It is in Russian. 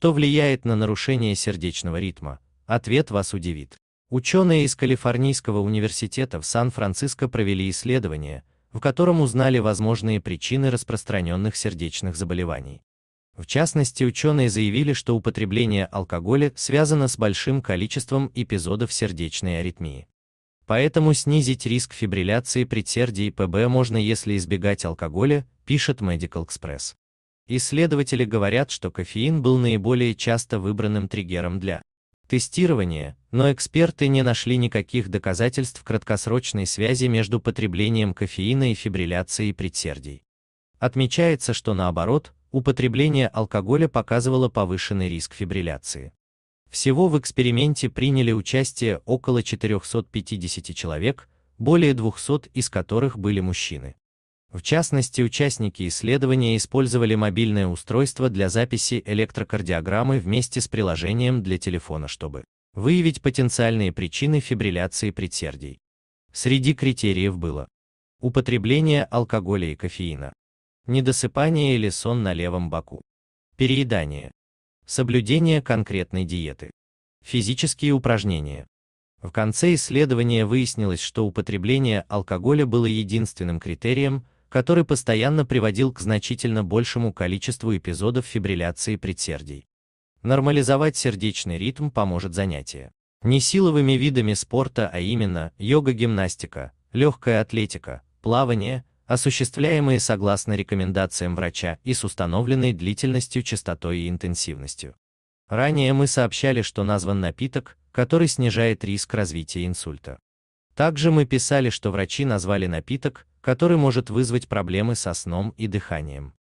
Что влияет на нарушение сердечного ритма? Ответ вас удивит. Ученые из Калифорнийского университета в Сан-Франциско провели исследование, в котором узнали возможные причины распространенных сердечных заболеваний. В частности, ученые заявили, что употребление алкоголя связано с большим количеством эпизодов сердечной аритмии. Поэтому снизить риск фибрилляции предсердий ПБ можно, если избегать алкоголя, пишет Medical Express. Исследователи говорят, что кофеин был наиболее часто выбранным триггером для тестирования, но эксперты не нашли никаких доказательств краткосрочной связи между потреблением кофеина и фибрилляцией предсердий. Отмечается, что наоборот, употребление алкоголя показывало повышенный риск фибрилляции. Всего в эксперименте приняли участие около 450 человек, более 200 из которых были мужчины. В частности, участники исследования использовали мобильное устройство для записи электрокардиограммы вместе с приложением для телефона, чтобы выявить потенциальные причины фибрилляции предсердий. Среди критериев было употребление алкоголя и кофеина, недосыпание или сон на левом боку, переедание, соблюдение конкретной диеты, физические упражнения. В конце исследования выяснилось, что употребление алкоголя было единственным критерием, который постоянно приводил к значительно большему количеству эпизодов фибрилляции предсердий. Нормализовать сердечный ритм поможет занятие. Не силовыми видами спорта, а именно йога-гимнастика, легкая атлетика, плавание, осуществляемые согласно рекомендациям врача и с установленной длительностью, частотой и интенсивностью. Ранее мы сообщали, что назван напиток, который снижает риск развития инсульта. Также мы писали, что врачи назвали напиток, который может вызвать проблемы со сном и дыханием.